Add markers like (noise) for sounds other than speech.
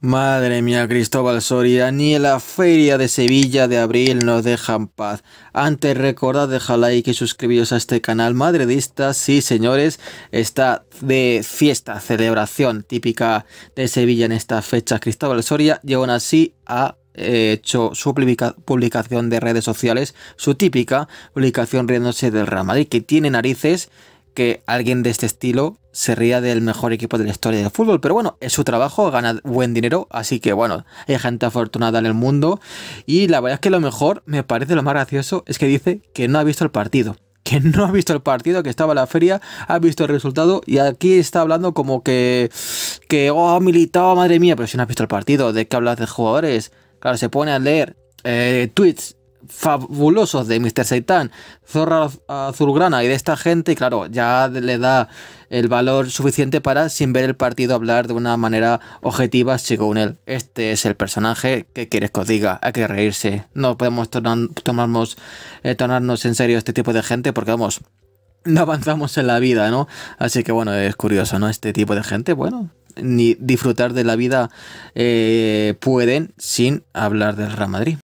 Madre mía, Cristóbal Soria, ni la feria de Sevilla de abril nos dejan paz. Antes recordad dejad like y suscribiros a este canal madridista. Sí, señores, está de fiesta, celebración típica de Sevilla en estas fechas. Cristóbal Soria y aún así ha eh, hecho su publicación de redes sociales, su típica publicación riéndose del Real que tiene narices que alguien de este estilo se ría del mejor equipo de la historia del fútbol, pero bueno, es su trabajo, gana buen dinero, así que bueno, hay gente afortunada en el mundo y la verdad es que lo mejor, me parece lo más gracioso, es que dice que no ha visto el partido (laughs) que no ha visto el partido, que estaba en la feria, ha visto el resultado y aquí está hablando como que, que, oh, militado, madre mía, pero si no has visto el partido, ¿de qué hablas de jugadores? Claro, se pone a leer eh, tweets fabulosos de Mr. Seitan, Zorra Azulgrana y de esta gente, y claro, ya le da el valor suficiente para, sin ver el partido, hablar de una manera objetiva según él. Este es el personaje que quieres que os diga, hay que reírse. No podemos tomarnos, eh, en serio este tipo de gente porque, vamos, no avanzamos en la vida, ¿no? Así que, bueno, es curioso, ¿no? Este tipo de gente, bueno, ni disfrutar de la vida eh, pueden sin hablar del Real Madrid.